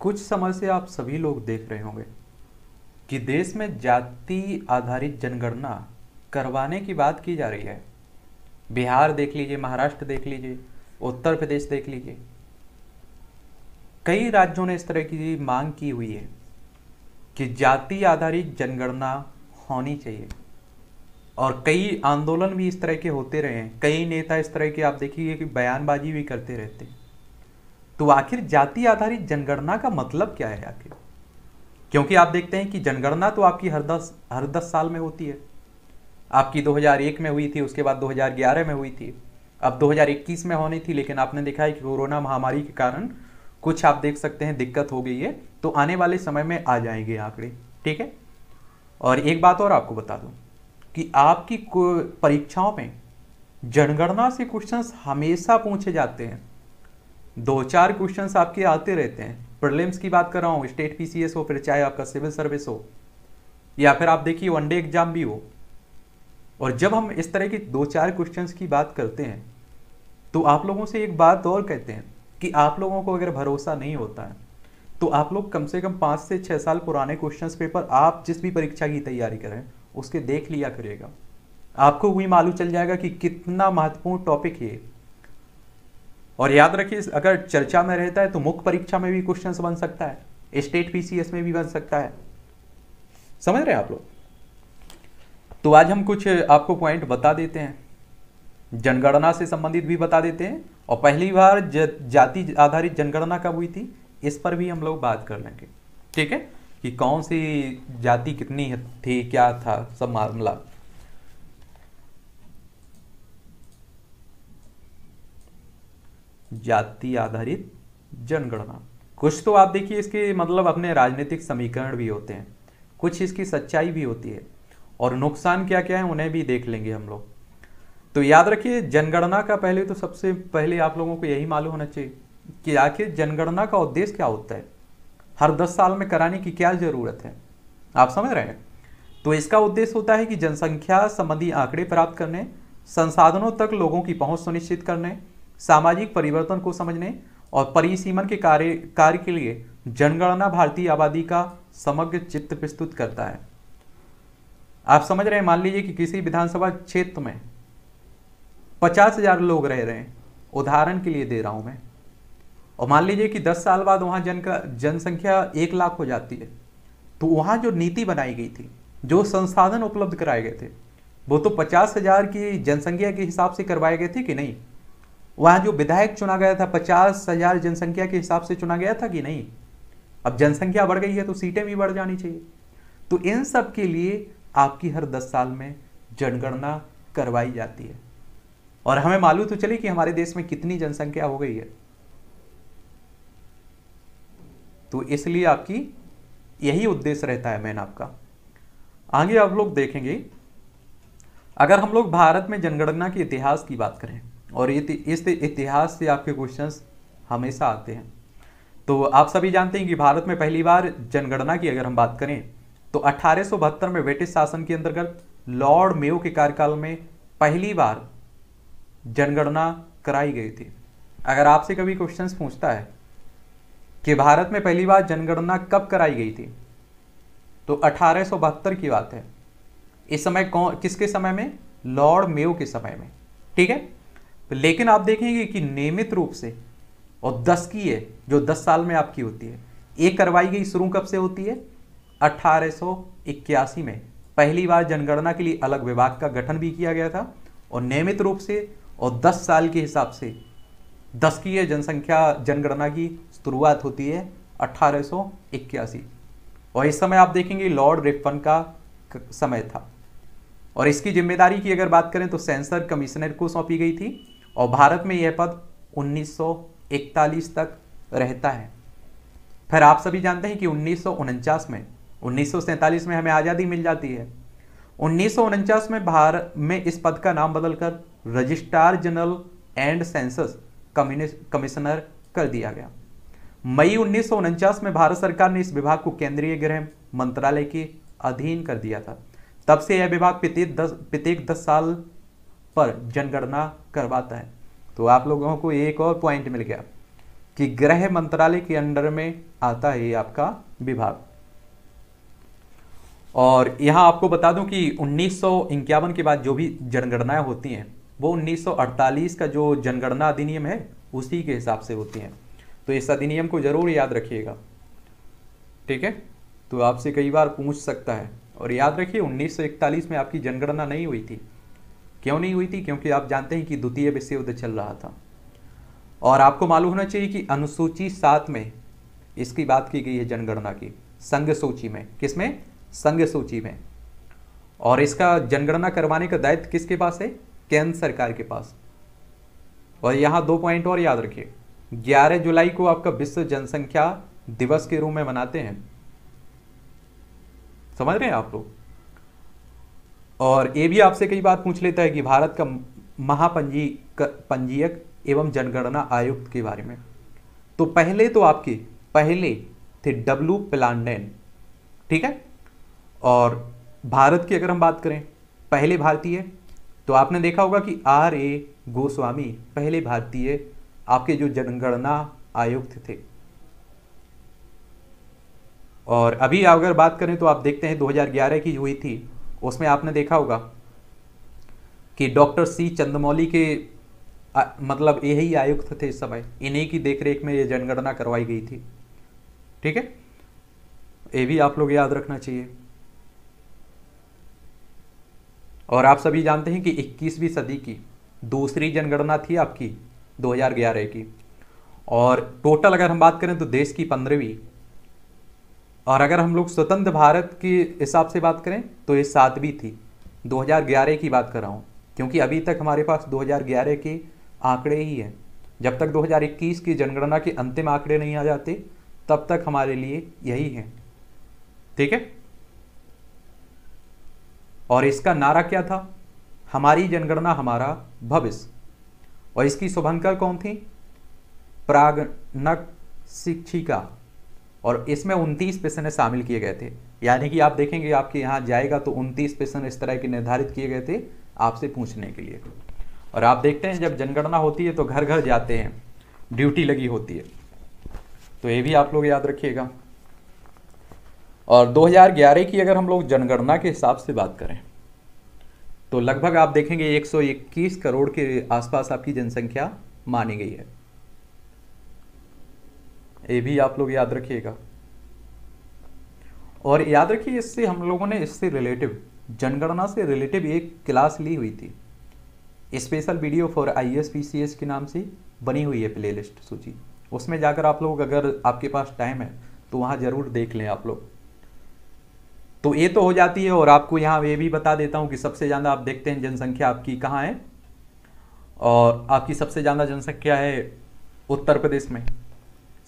कुछ समय से आप सभी लोग देख रहे होंगे कि देश में जाति आधारित जनगणना करवाने की बात की जा रही है बिहार देख लीजिए महाराष्ट्र देख लीजिए उत्तर प्रदेश देख लीजिए कई राज्यों ने इस तरह की मांग की हुई है कि जाति आधारित जनगणना होनी चाहिए और कई आंदोलन भी इस तरह के होते रहे हैं कई नेता इस तरह के आप देखिए कि बयानबाजी भी करते रहते हैं तो आखिर जाति आधारित जनगणना का मतलब क्या है आखिर क्योंकि आप देखते हैं कि जनगणना तो आपकी हर दस हर दस साल में होती है आपकी 2001 में हुई थी उसके बाद 2011 में हुई थी अब 2021 में होनी थी लेकिन आपने देखा है कि कोरोना महामारी के कारण कुछ आप देख सकते हैं दिक्कत हो गई है तो आने वाले समय में आ जाएंगे आंकड़े ठीक है और एक बात और आपको बता दूं कि आपकी परीक्षाओं में जनगणना से क्वेश्चंस हमेशा पूछे जाते हैं दो चार क्वेश्चंस आपके आते रहते हैं प्रलिम्स की बात कर रहा हूँ स्टेट पीसीएस हो फिर चाहे आपका सिविल सर्विस हो या फिर आप देखिए वनडे एग्जाम भी हो और जब हम इस तरह के दो चार क्वेश्चंस की बात करते हैं तो आप लोगों से एक बात और कहते हैं कि आप लोगों को अगर भरोसा नहीं होता है तो आप लोग कम से कम पाँच से छः साल पुराने क्वेश्चंस पेपर आप जिस भी परीक्षा की तैयारी करें उसके देख लिया करिएगा आपको वही मालूम चल जाएगा कि कितना महत्वपूर्ण टॉपिक ये और याद रखिए अगर चर्चा में रहता है तो मुख्य परीक्षा में भी क्वेश्चन बन सकता है स्टेट पीसीएस में भी बन सकता है समझ रहे हैं आप लोग तो आज हम कुछ आपको पॉइंट बता देते हैं जनगणना से संबंधित भी बता देते हैं और पहली बार जाति आधारित जनगणना कब हुई थी इस पर भी हम लोग बात कर लेंगे ठीक है कि कौन सी जाति कितनी थी क्या था सब मामला जाति आधारित जनगणना कुछ तो आप देखिए इसके मतलब अपने राजनीतिक समीकरण भी होते हैं कुछ इसकी सच्चाई भी होती है और नुकसान क्या क्या है उन्हें भी देख लेंगे हम लोग तो याद रखिए जनगणना का पहले तो सबसे पहले आप लोगों को यही मालूम होना चाहिए कि आखिर जनगणना का उद्देश्य क्या होता है हर दस साल में कराने की क्या ज़रूरत है आप समझ रहे हैं तो इसका उद्देश्य होता है कि जनसंख्या संबंधी आंकड़े प्राप्त करने संसाधनों तक लोगों की पहुंच सुनिश्चित करने सामाजिक परिवर्तन को समझने और परिसीमन के कार्य कार्य के लिए जनगणना भारतीय आबादी का समग्र चित्र प्रस्तुत करता है आप समझ रहे हैं मान लीजिए कि किसी विधानसभा क्षेत्र में पचास हजार लोग रह रहे हैं उदाहरण के लिए दे रहा हूं मैं और मान लीजिए कि दस साल बाद वहां जन का जनसंख्या एक लाख हो जाती है तो वहां जो नीति बनाई गई थी जो संसाधन उपलब्ध कराए गए थे वो तो पचास हजार की जनसंख्या के हिसाब से करवाए गए थे कि नहीं वहां जो विधायक चुना गया था पचास हजार जनसंख्या के हिसाब से चुना गया था कि नहीं अब जनसंख्या बढ़ गई है तो सीटें भी बढ़ जानी चाहिए तो इन सब के लिए आपकी हर दस साल में जनगणना करवाई जाती है और हमें मालूम तो चले कि हमारे देश में कितनी जनसंख्या हो गई है तो इसलिए आपकी यही उद्देश्य रहता है मैन आपका आगे आप लोग देखेंगे अगर हम लोग भारत में जनगणना के इतिहास की बात करें और इति, इस इतिहास से आपके क्वेश्चंस हमेशा आते हैं तो आप सभी जानते हैं कि भारत में पहली बार जनगणना की अगर हम बात करें तो अठारह में ब्रिटिश शासन के अंतर्गत लॉर्ड मेयो के कार्यकाल में पहली बार जनगणना कराई गई थी अगर आपसे कभी क्वेश्चंस पूछता है कि भारत में पहली बार जनगणना कब कराई गई थी तो अठारह की बात है इस समय कौन किसके समय में लॉर्ड मेयो के समय में ठीक है लेकिन आप देखेंगे कि नियमित रूप से और दस की है जो दस साल में आपकी होती है ये करवाई गई शुरू कब से होती है अठारह में पहली बार जनगणना के लिए अलग विभाग का गठन भी किया गया था और नियमित रूप से और 10 साल के हिसाब से दस की यह जनसंख्या जनगणना की शुरुआत होती है अठारह और इस समय आप देखेंगे लॉर्ड रिफन का समय था और इसकी जिम्मेदारी की अगर बात करें तो सेंसर कमिश्नर को सौंपी गई थी और भारत में यह पद 1941 तक रहता है फिर आप सभी जानते हैं कि उन्नीस में उन्नीस में हमें आज़ादी मिल जाती है उन्नीस में भारत में इस पद का नाम बदलकर registrar general and census commissioner कर दिया गया मई उन्नीस में भारत सरकार ने इस विभाग को केंद्रीय गृह मंत्रालय के अधीन कर दिया था तब से यह विभाग प्रत्येक दस प्रत्येक दस साल पर जनगणना करवाता है तो आप लोगों को एक और पॉइंट मिल गया कि गृह मंत्रालय के अंडर में आता है आपका विभाग और यहां आपको बता दूं कि उन्नीस के बाद जो भी जनगणनाएं होती हैं वो 1948 का जो जनगणना अधिनियम है उसी के हिसाब से होती हैं तो इस अधिनियम को जरूर याद रखिएगा ठीक है तो आपसे कई बार पूछ सकता है और याद रखिए 1941 में आपकी जनगणना नहीं हुई थी क्यों नहीं हुई थी क्योंकि आप जानते हैं कि द्वितीय विश्व युद्ध चल रहा था और आपको मालूम होना चाहिए कि अनुसूची सात में इसकी बात की गई है जनगणना की संघ सूची में किसमें संघ सूची में और इसका जनगणना करवाने का दायित्व किसके पास है केंद्र सरकार के पास और यहां दो पॉइंट और याद रखिए 11 जुलाई को आपका विश्व जनसंख्या दिवस के रूप में मनाते हैं समझ रहे हैं आप लोग और ये भी आपसे कई बात पूछ लेता है कि भारत का महापंजी पंजीयक एवं जनगणना आयुक्त के बारे में तो पहले तो आपके पहले थे डब्लू प्लांडेन ठीक है और भारत की अगर हम बात करें पहले भारतीय तो आपने देखा होगा कि आर ए गोस्वामी पहले भारतीय आपके जो जनगणना आयुक्त थे और अभी अगर बात करें तो आप देखते हैं 2011 की हुई थी उसमें आपने देखा होगा कि डॉक्टर सी चंद्रमौली के आ, मतलब यही आयुक्त थे इस समय इन्हीं की देखरेख में ये जनगणना करवाई गई थी ठीक है ये भी आप लोग याद रखना चाहिए और आप सभी जानते हैं कि 21वीं सदी की दूसरी जनगणना थी आपकी 2011 की और टोटल अगर हम बात करें तो देश की पंद्रहवीं और अगर हम लोग स्वतंत्र भारत के हिसाब से बात करें तो ये सातवीं थी 2011 की बात कर रहा हूँ क्योंकि अभी तक हमारे पास 2011 के आंकड़े ही हैं जब तक 2021 की जनगणना के अंतिम आंकड़े नहीं आ जाते तब तक हमारे लिए यही है ठीक है और इसका नारा क्या था हमारी जनगणना हमारा भविष्य और इसकी शुभंकर कौन थी प्रागणक शिक्षिका और इसमें उनतीस पेशेंट शामिल किए गए थे यानी कि आप देखेंगे आपके यहाँ जाएगा तो उनतीस पेशेंट इस तरह के निर्धारित किए गए थे आपसे पूछने के लिए और आप देखते हैं जब जनगणना होती है तो घर घर जाते हैं ड्यूटी लगी होती है तो ये भी आप लोग याद रखिएगा और 2011 की अगर हम लोग जनगणना के हिसाब से बात करें तो लगभग आप देखेंगे 121 करोड़ के आसपास आपकी जनसंख्या मानी गई है ये भी आप लोग याद रखिएगा और याद रखिए इससे हम लोगों ने इससे रिलेटिव जनगणना से रिलेटिव एक क्लास ली हुई थी special video for I S P C S के नाम से बनी हुई है प्लेलिस्ट सूची उसमें जाकर आप लोग अगर आपके पास टाइम है तो वहाँ ज़रूर देख लें आप लोग तो ये तो हो जाती है और आपको यहाँ ये भी बता देता हूँ कि सबसे ज़्यादा आप देखते हैं जनसंख्या आपकी कहाँ है और आपकी सबसे ज़्यादा जनसंख्या है उत्तर प्रदेश में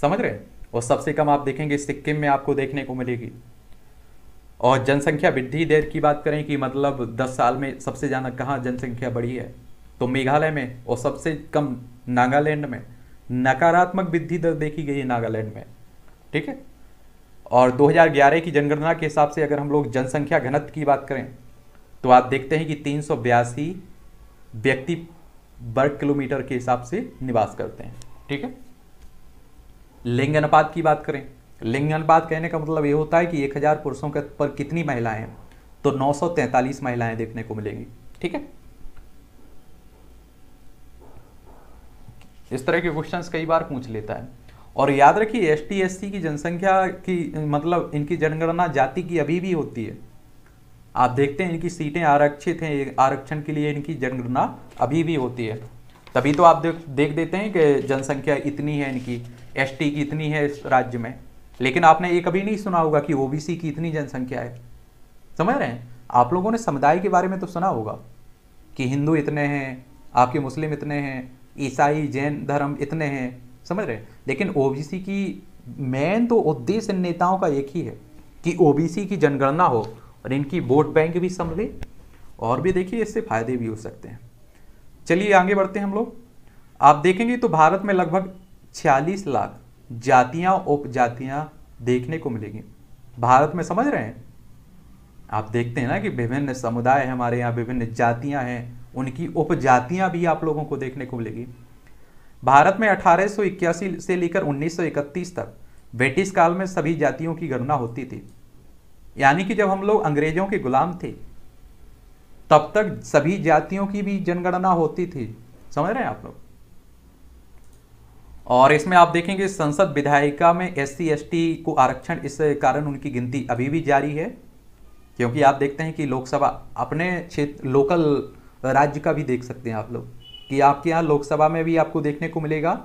समझ रहे और सबसे कम आप देखेंगे सिक्किम में आपको देखने को मिलेगी और जनसंख्या वृद्धि दर की बात करें कि मतलब 10 साल में सबसे ज़्यादा कहाँ जनसंख्या बढ़ी है तो मेघालय में और सबसे कम नागालैंड में नकारात्मक वृद्धि दर देखी गई है नागालैंड में ठीक है और 2011 की जनगणना के हिसाब से अगर हम लोग जनसंख्या घनत्व की बात करें तो आप देखते हैं कि तीन व्यक्ति वर्ग किलोमीटर के हिसाब से निवास करते हैं ठीक है लिंग अनुपात की बात करें लिंग अनुपात कहने का मतलब ये होता है कि 1000 पुरुषों के पर कितनी महिलाएं हैं तो 943 महिलाएं देखने को मिलेंगी ठीक है इस तरह के क्वेश्चंस कई बार पूछ लेता है और याद रखिए एस टी की जनसंख्या की मतलब इनकी जनगणना जाति की अभी भी होती है आप देखते हैं इनकी सीटें आरक्षित हैं आरक्षण के लिए इनकी जनगणना अभी भी होती है तभी तो आप देख देख देते हैं कि जनसंख्या इतनी है इनकी एसटी की इतनी है इस राज्य में लेकिन आपने ये कभी नहीं सुना होगा कि ओबीसी की इतनी जनसंख्या है समझ रहे हैं आप लोगों ने समुदाय के बारे में तो सुना होगा कि हिंदू इतने हैं आपके मुस्लिम इतने हैं ईसाई जैन धर्म इतने हैं समझ रहे हैं लेकिन ओ की मेन तो उद्देश्य नेताओं का एक ही है कि ओ की जनगणना हो और इनकी वोट बैंक भी समझे और भी देखिए इससे फायदे भी हो सकते हैं चलिए आगे बढ़ते हैं हम लोग आप देखेंगे तो भारत में लगभग छियालीस लाख जातियां उपजातियां देखने को मिलेंगी भारत में समझ रहे हैं आप देखते हैं ना कि विभिन्न समुदाय है हमारे यहाँ विभिन्न जातियां हैं उनकी उपजातियां भी आप लोगों को देखने को मिलेगी भारत में 1881 से लेकर 1931 तक ब्रिटिश काल में सभी जातियों की गणना होती थी यानी कि जब हम लोग अंग्रेजों के गुलाम थे तब तक सभी जातियों की भी जनगणना होती थी समझ रहे हैं आप लोग और इसमें आप देखेंगे संसद विधायिका में एस सी को आरक्षण इस कारण उनकी गिनती अभी भी जारी है क्योंकि आप देखते हैं कि लोकसभा अपने क्षेत्र लोकल राज्य का भी देख सकते हैं आप लोग कि आपके यहाँ लोकसभा में भी आपको देखने को मिलेगा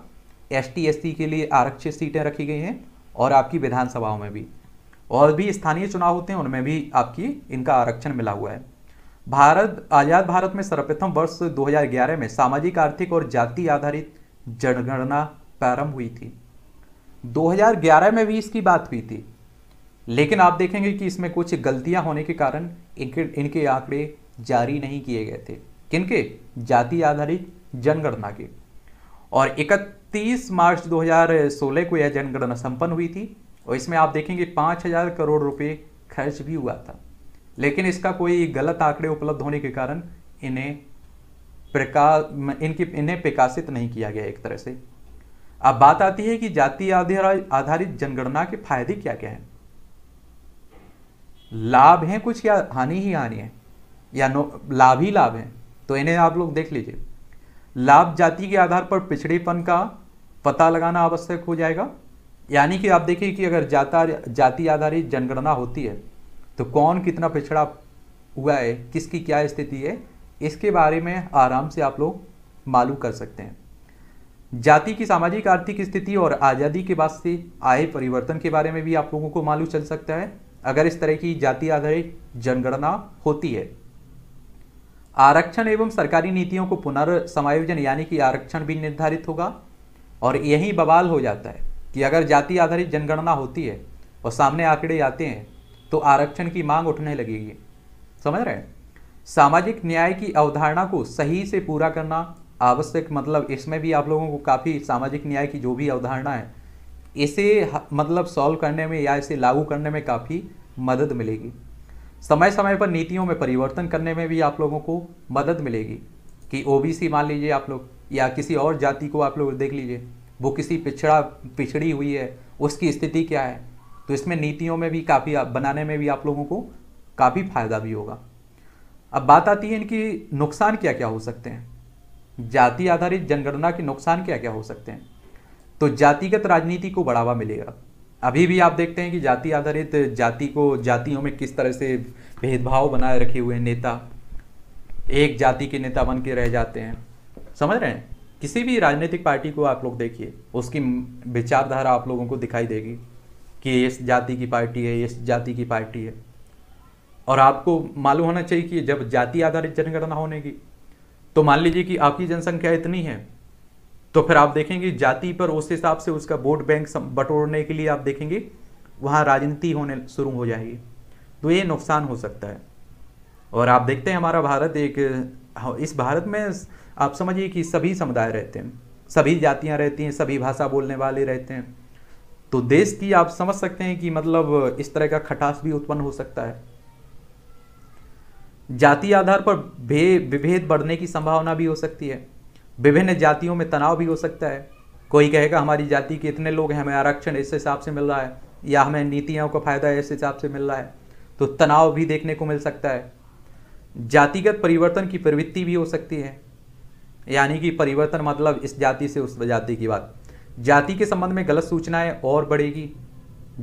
एस टी के लिए आरक्षित सीटें रखी गई हैं और आपकी विधानसभाओं में भी और भी स्थानीय चुनाव होते हैं उनमें भी आपकी इनका आरक्षण मिला हुआ है भारत आज़ाद भारत में सर्वप्रथम वर्ष 2011 में सामाजिक आर्थिक और जाति आधारित जनगणना प्रारंभ हुई थी 2011 में भी इसकी बात हुई थी लेकिन आप देखेंगे कि इसमें कुछ गलतियां होने के कारण इनके इनके आंकड़े जारी नहीं किए गए थे किनके जाति आधारित जनगणना के और 31 मार्च 2016 को यह जनगणना संपन्न हुई थी और इसमें आप देखेंगे 5000 करोड़ रुपए खर्च भी हुआ था लेकिन इसका कोई गलत आंकड़े उपलब्ध होने के कारण इन्हें प्रकाश इनकी इन्हें प्रकाशित नहीं किया गया एक तरह से अब बात आती है कि जाति आधारित जनगणना के फायदे क्या क्या हैं लाभ हैं कुछ या हानि ही हानि है या नो लाभ ही लाभ है तो इन्हें आप लोग देख लीजिए लाभ जाति के आधार पर पिछड़ेपन का पता लगाना आवश्यक हो जाएगा यानी कि आप देखिए कि अगर जाता जाति आधारित जनगणना होती है तो कौन कितना पिछड़ा हुआ है किसकी क्या स्थिति है इसके बारे में आराम से आप लोग मालूम कर सकते हैं जाति की सामाजिक आर्थिक स्थिति और आज़ादी के बाद से आए परिवर्तन के बारे में भी आप लोगों को मालूम चल सकता है अगर इस तरह की जाति आधारित जनगणना होती है आरक्षण एवं सरकारी नीतियों को पुनर्समायोजन यानी कि आरक्षण भी निर्धारित होगा और यही बवाल हो जाता है कि अगर जाति आधारित जनगणना होती है और सामने आंकड़े आते हैं तो आरक्षण की मांग उठने लगेगी समझ रहे हैं सामाजिक न्याय की अवधारणा को सही से पूरा करना आवश्यक मतलब इसमें भी आप लोगों को काफ़ी सामाजिक न्याय की जो भी अवधारणा है इसे मतलब सॉल्व करने में या इसे लागू करने में काफ़ी मदद मिलेगी समय समय पर नीतियों में परिवर्तन करने में भी आप लोगों को मदद मिलेगी कि ओबीसी मान लीजिए आप लोग या किसी और जाति को आप लोग देख लीजिए वो किसी पिछड़ा पिछड़ी हुई है उसकी स्थिति क्या है तो इसमें नीतियों में भी काफ़ी बनाने में भी आप लोगों को काफ़ी फायदा भी होगा अब बात आती है इनकी नुकसान क्या क्या हो सकते हैं जाति आधारित जनगणना के नुकसान क्या क्या हो सकते हैं तो जातिगत राजनीति को बढ़ावा मिलेगा अभी भी आप देखते हैं कि जाति आधारित जाति को जातियों में किस तरह से भेदभाव बनाए रखे हुए नेता एक जाति के नेता बन के रह जाते हैं समझ रहे हैं किसी भी राजनीतिक पार्टी को आप लोग देखिए उसकी विचारधारा आप लोगों को दिखाई देगी कि इस जाति की पार्टी है इस जाति की पार्टी है और आपको मालूम होना चाहिए कि जब जाति आधारित जनगणना होने की तो मान लीजिए कि आपकी जनसंख्या इतनी है तो फिर आप देखेंगे जाति पर उस हिसाब से उसका वोट बैंक बटोरने के लिए आप देखेंगे वहाँ राजनीति होने शुरू हो जाएगी तो ये नुकसान हो सकता है और आप देखते हैं हमारा भारत एक हाँ, इस भारत में आप समझिए कि सभी समुदाय रहते हैं सभी जातियाँ रहती हैं सभी भाषा बोलने वाले रहते हैं तो देश की आप समझ सकते हैं कि मतलब इस तरह का खटास भी उत्पन्न हो सकता है जाति आधार पर भे विभेद बढ़ने की संभावना भी हो सकती है विभिन्न जातियों में तनाव भी हो सकता है कोई कहेगा हमारी जाति के इतने लोग हैं हमें आरक्षण इस हिसाब से मिल रहा है या हमें नीतियों का फायदा इस हिसाब से मिल रहा है तो तनाव भी देखने को मिल सकता है जातिगत परिवर्तन की प्रवृत्ति भी हो सकती है यानी कि परिवर्तन मतलब इस जाति से उस जाति की बात जाति के संबंध में गलत सूचनाएं और बढ़ेगी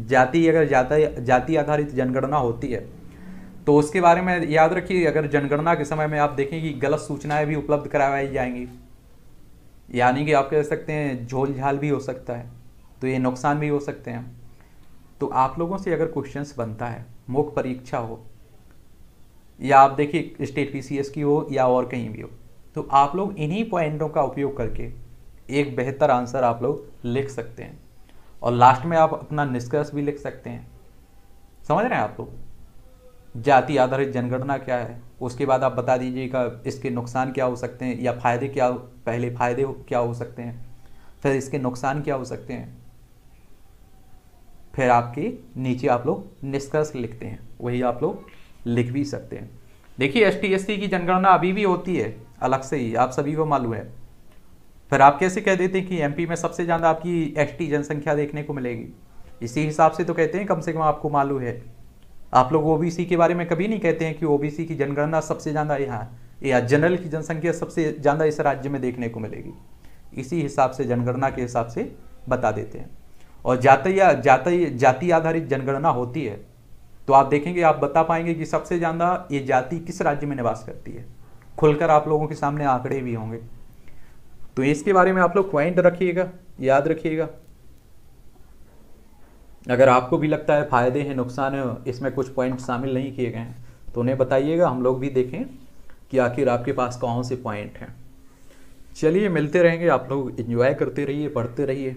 जाति अगर जाति जाति आधारित जनगणना होती है तो उसके बारे में याद रखिए अगर जनगणना के समय में आप देखें कि गलत सूचनाएं भी उपलब्ध करवाई जाएंगी यानी कि आप कह सकते हैं झोल झाल भी हो सकता है तो ये नुकसान भी हो सकते हैं तो आप लोगों से अगर क्वेश्चंस बनता है मुख्य परीक्षा हो या आप देखिए स्टेट पी की हो या और कहीं भी हो तो आप लोग इन्हीं पॉइंटों का उपयोग करके एक बेहतर आंसर आप लोग लिख सकते हैं और लास्ट में आप अपना निष्कर्ष भी लिख सकते हैं समझ रहे हैं आप लोग जाति आधारित जनगणना क्या है उसके बाद आप बता दीजिएगा इसके नुकसान क्या हो सकते हैं या फायदे क्या पहले फायदे क्या हो सकते हैं फिर इसके नुकसान क्या हो सकते हैं फिर आपके नीचे आप लोग निष्कर्ष लिखते हैं वही आप लोग लिख भी सकते हैं देखिए एस टी की जनगणना अभी भी होती है अलग से ही आप सभी को मालूम है फिर आप कैसे कह देते हैं कि एमपी में सबसे ज़्यादा आपकी एसटी जनसंख्या देखने को मिलेगी इसी हिसाब से तो कहते हैं कम से कम आपको मालूम है आप लोग ओबीसी के बारे में कभी नहीं कहते हैं कि ओबीसी की जनगणना सबसे ज़्यादा यहाँ या जनरल की जनसंख्या सबसे ज़्यादा इस राज्य में देखने को मिलेगी इसी हिसाब से जनगणना के हिसाब से बता देते हैं और जातीय या जाति जाति आधारित जनगणना होती है तो आप देखेंगे आप बता पाएंगे कि सबसे ज़्यादा ये जाति किस राज्य में निवास करती है खुलकर आप लोगों के सामने आंकड़े भी होंगे तो इसके बारे में आप लोग पॉइंट रखिएगा याद रखिएगा अगर आपको भी लगता है फ़ायदे हैं नुकसान है इसमें कुछ पॉइंट शामिल नहीं किए गए हैं तो उन्हें बताइएगा हम लोग भी देखें कि आखिर आपके पास कौन से पॉइंट हैं चलिए मिलते रहेंगे आप लोग इन्जॉय करते रहिए पढ़ते रहिए